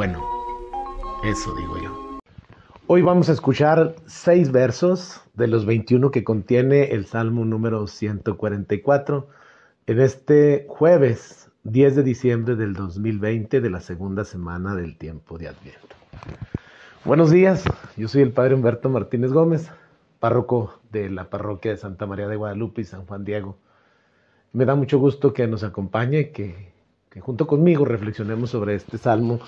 bueno. Eso digo yo. Hoy vamos a escuchar seis versos de los 21 que contiene el Salmo número 144 en este jueves 10 de diciembre del 2020 de la segunda semana del tiempo de Adviento. Buenos días, yo soy el Padre Humberto Martínez Gómez, párroco de la parroquia de Santa María de Guadalupe y San Juan Diego. Me da mucho gusto que nos acompañe, que, que junto conmigo reflexionemos sobre este salmo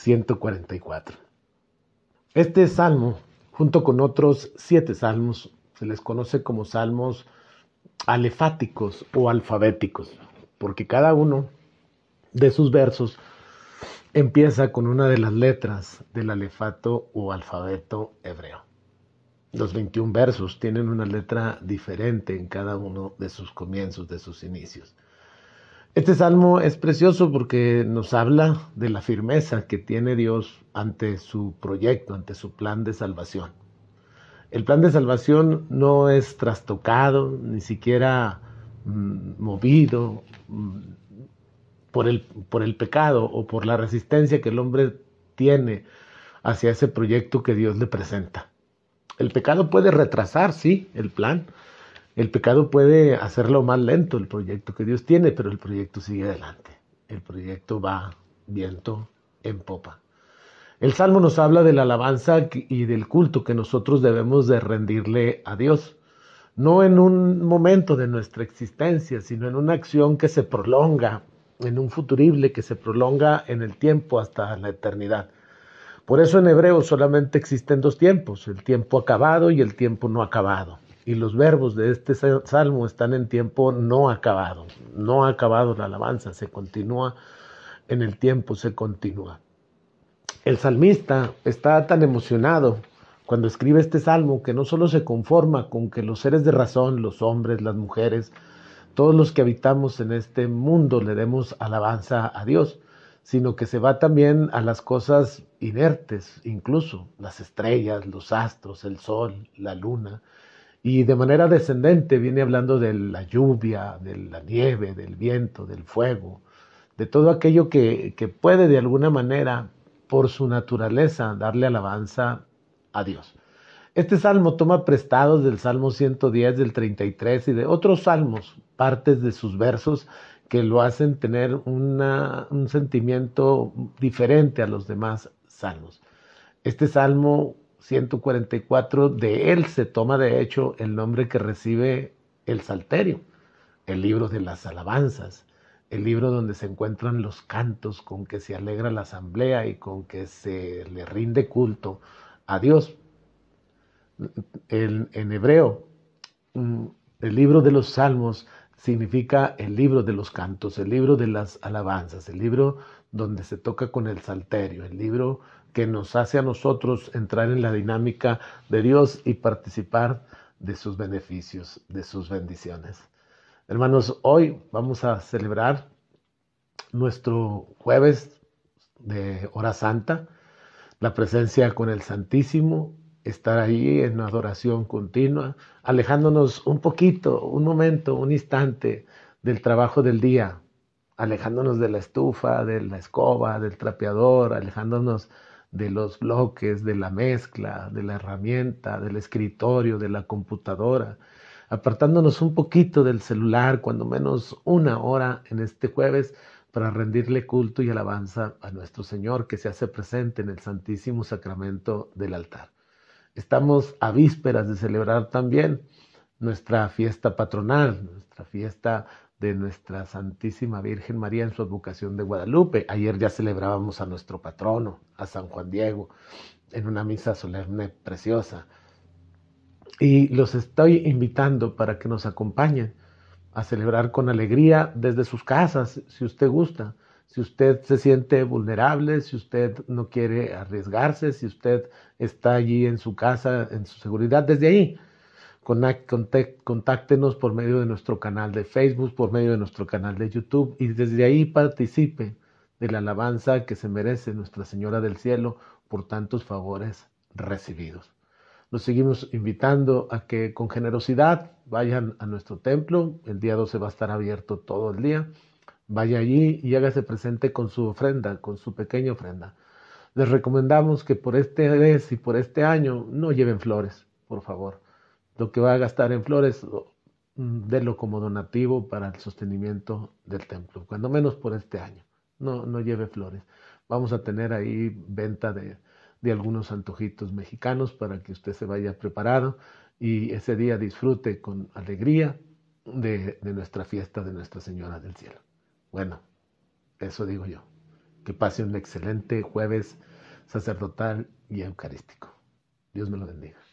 144. Este salmo, junto con otros siete salmos, se les conoce como salmos alefáticos o alfabéticos, porque cada uno de sus versos empieza con una de las letras del alefato o alfabeto hebreo. Los 21 versos tienen una letra diferente en cada uno de sus comienzos, de sus inicios. Este salmo es precioso porque nos habla de la firmeza que tiene Dios ante su proyecto, ante su plan de salvación. El plan de salvación no es trastocado, ni siquiera mm, movido mm, por, el, por el pecado o por la resistencia que el hombre tiene hacia ese proyecto que Dios le presenta. El pecado puede retrasar, sí, el plan, el pecado puede hacerlo más lento el proyecto que Dios tiene, pero el proyecto sigue adelante. El proyecto va viento en popa. El Salmo nos habla de la alabanza y del culto que nosotros debemos de rendirle a Dios, no en un momento de nuestra existencia, sino en una acción que se prolonga, en un futurible que se prolonga en el tiempo hasta la eternidad. Por eso en hebreo solamente existen dos tiempos, el tiempo acabado y el tiempo no acabado y los verbos de este salmo están en tiempo no acabado. No ha acabado la alabanza, se continúa en el tiempo, se continúa. El salmista está tan emocionado cuando escribe este salmo que no solo se conforma con que los seres de razón, los hombres, las mujeres, todos los que habitamos en este mundo le demos alabanza a Dios, sino que se va también a las cosas inertes, incluso las estrellas, los astros, el sol, la luna, y de manera descendente viene hablando de la lluvia, de la nieve, del viento, del fuego, de todo aquello que, que puede de alguna manera, por su naturaleza, darle alabanza a Dios. Este salmo toma prestados del Salmo 110, del 33 y de otros salmos, partes de sus versos que lo hacen tener un sentimiento diferente a los demás salmos. Este salmo 144, de él se toma de hecho el nombre que recibe el Salterio, el libro de las alabanzas, el libro donde se encuentran los cantos con que se alegra la asamblea y con que se le rinde culto a Dios. en hebreo, mm, el libro de los salmos significa el libro de los cantos, el libro de las alabanzas, el libro donde se toca con el salterio, el libro que nos hace a nosotros entrar en la dinámica de Dios y participar de sus beneficios, de sus bendiciones. Hermanos, hoy vamos a celebrar nuestro jueves de hora santa, la presencia con el Santísimo, estar ahí en adoración continua, alejándonos un poquito, un momento, un instante del trabajo del día, alejándonos de la estufa, de la escoba, del trapeador, alejándonos de los bloques, de la mezcla, de la herramienta, del escritorio, de la computadora, apartándonos un poquito del celular, cuando menos una hora en este jueves, para rendirle culto y alabanza a nuestro Señor que se hace presente en el Santísimo Sacramento del altar. Estamos a vísperas de celebrar también nuestra fiesta patronal, nuestra fiesta de nuestra Santísima Virgen María en su advocación de Guadalupe. Ayer ya celebrábamos a nuestro patrono, a San Juan Diego, en una misa solemne preciosa. Y los estoy invitando para que nos acompañen a celebrar con alegría desde sus casas, si usted gusta. Si usted se siente vulnerable, si usted no quiere arriesgarse, si usted está allí en su casa, en su seguridad, desde ahí contáctenos por medio de nuestro canal de Facebook, por medio de nuestro canal de YouTube y desde ahí participe de la alabanza que se merece Nuestra Señora del Cielo por tantos favores recibidos. Nos seguimos invitando a que con generosidad vayan a nuestro templo. El día 12 va a estar abierto todo el día. Vaya allí y hágase presente con su ofrenda, con su pequeña ofrenda. Les recomendamos que por este mes y por este año no lleven flores, por favor lo que va a gastar en flores, mm, délo como donativo para el sostenimiento del templo, cuando menos por este año. No, no lleve flores. Vamos a tener ahí venta de, algunos antojitos mexicanos para que usted se vaya preparado y ese día disfrute con alegría de nuestra fiesta de Nuestra Señora del Cielo. Bueno, eso digo yo. Que pase un excelente jueves sacerdotal y eucarístico. Dios me lo bendiga.